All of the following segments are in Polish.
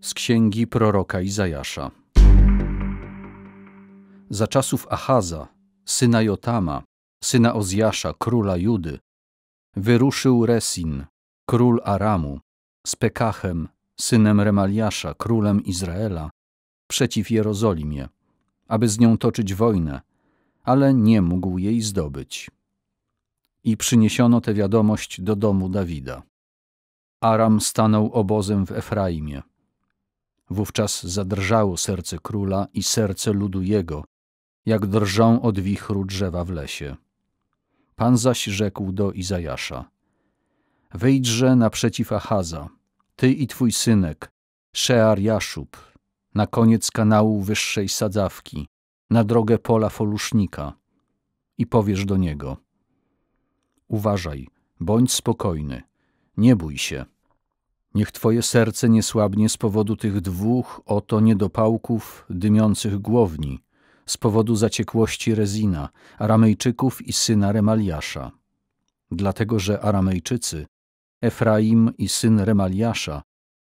z księgi proroka Izajasza. Za czasów Ahaza, syna Jotama, syna Ozjasza, króla Judy, wyruszył Resin, król Aramu, z Pekachem, synem Remaliasza, królem Izraela, przeciw Jerozolimie, aby z nią toczyć wojnę, ale nie mógł jej zdobyć. I przyniesiono tę wiadomość do domu Dawida. Aram stanął obozem w Efraimie, Wówczas zadrżało serce króla i serce ludu jego, jak drżą od wichru drzewa w lesie. Pan zaś rzekł do Izajasza: Wyjdźże naprzeciw Achaza, ty i twój synek, Shear Jaszub, na koniec kanału wyższej sadzawki, na drogę pola folusznika, i powiesz do niego: Uważaj, bądź spokojny, nie bój się. Niech Twoje serce nie słabnie z powodu tych dwóch oto niedopałków dymiących głowni, z powodu zaciekłości Rezina, Aramejczyków i syna Remaliasza. Dlatego, że Aramejczycy, Efraim i syn Remaliasza,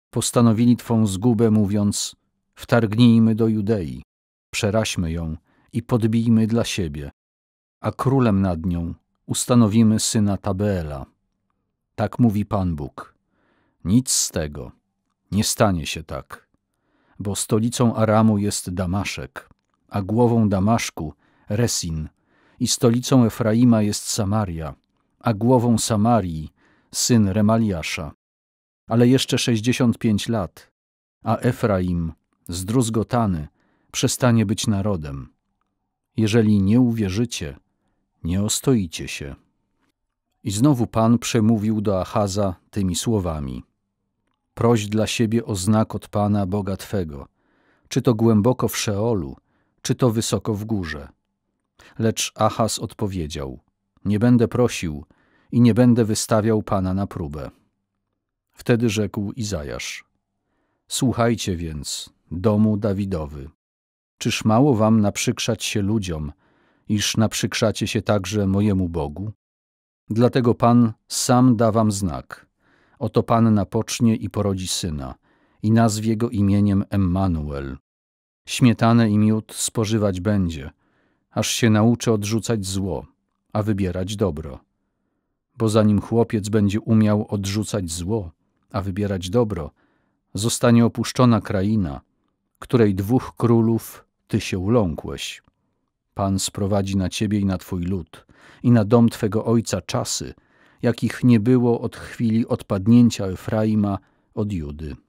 postanowili Twą zgubę, mówiąc: Wtargnijmy do Judei, przeraśmy ją i podbijmy dla siebie, a królem nad nią ustanowimy syna Tabeela. Tak mówi Pan Bóg. Nic z tego. Nie stanie się tak. Bo stolicą Aramu jest Damaszek, a głową Damaszku Resin, i stolicą Efraima jest Samaria, a głową Samarii syn Remaliasza. Ale jeszcze sześćdziesiąt pięć lat, a Efraim, zdruzgotany, przestanie być narodem. Jeżeli nie uwierzycie, nie ostoicie się. I znowu Pan przemówił do Achaza tymi słowami – Proś dla siebie o znak od Pana Boga Twego, czy to głęboko w Szeolu, czy to wysoko w górze. Lecz Achas odpowiedział: Nie będę prosił i nie będę wystawiał Pana na próbę. Wtedy rzekł Izajasz: Słuchajcie więc, domu Dawidowy, czyż mało wam naprzykrzać się ludziom, iż naprzykrzacie się także mojemu Bogu? Dlatego Pan sam da wam znak. Oto panna pocznie i porodzi syna, i nazwie go imieniem Emmanuel. Śmietane i miód spożywać będzie, aż się nauczy odrzucać zło, a wybierać dobro. Bo zanim chłopiec będzie umiał odrzucać zło, a wybierać dobro, zostanie opuszczona kraina, której dwóch królów ty się uląkłeś. Pan sprowadzi na ciebie i na twój lud, i na dom twego ojca czasy, jakich nie było od chwili odpadnięcia Efraima od Judy.